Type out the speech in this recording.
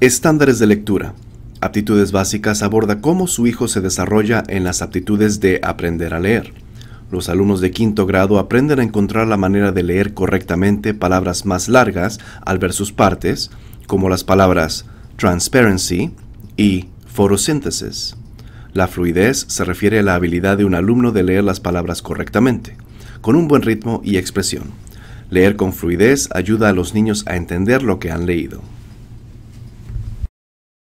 Estándares de lectura. Aptitudes básicas aborda cómo su hijo se desarrolla en las aptitudes de aprender a leer. Los alumnos de quinto grado aprenden a encontrar la manera de leer correctamente palabras más largas al ver sus partes, como las palabras transparency y photosynthesis. La fluidez se refiere a la habilidad de un alumno de leer las palabras correctamente, con un buen ritmo y expresión. Leer con fluidez ayuda a los niños a entender lo que han leído.